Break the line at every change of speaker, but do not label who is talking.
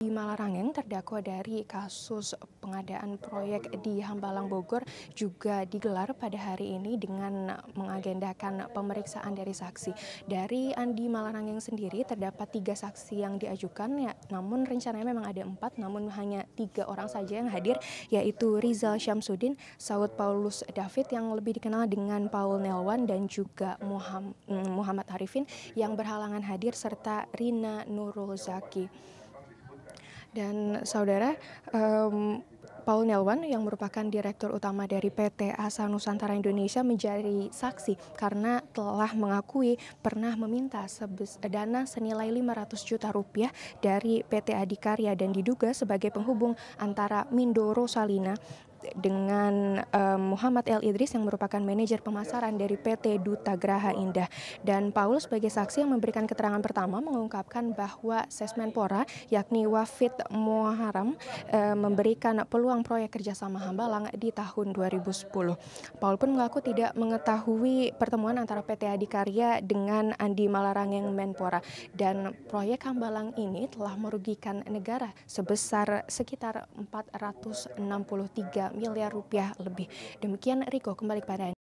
Di Malarangeng terdakwa dari kasus pengadaan proyek di Hambalang Bogor juga digelar pada hari ini dengan mengagendakan pemeriksaan dari saksi. Dari Andi Malarangeng sendiri terdapat tiga saksi yang diajukan, ya, namun rencananya memang ada empat, namun hanya tiga orang saja yang hadir, yaitu Rizal Syamsuddin, Saud Paulus David yang lebih dikenal dengan Paul Nelwan dan juga mm, Muhammad Arifin yang berhalangan hadir serta Rina Nurul Zaki. Dan saudara, um, Paul Nelwan yang merupakan direktur utama dari PT Asa Nusantara Indonesia menjadi saksi karena telah mengakui pernah meminta dana senilai 500 juta rupiah dari PT Adikarya dan diduga sebagai penghubung antara Mindoro Salina dengan um, Muhammad El Idris yang merupakan manajer pemasaran dari PT Duta Graha Indah dan Paul sebagai saksi yang memberikan keterangan pertama mengungkapkan bahwa Sesmenpora yakni Wafid Muharram um, memberikan peluang proyek kerjasama Hambalang di tahun 2010. Paul pun mengaku tidak mengetahui pertemuan antara PT Adikarya dengan Andi Malarangeng Menpora dan proyek Hambalang ini telah merugikan negara sebesar sekitar 463 miliar rupiah lebih. Demikian Riko kembali kepada Anda.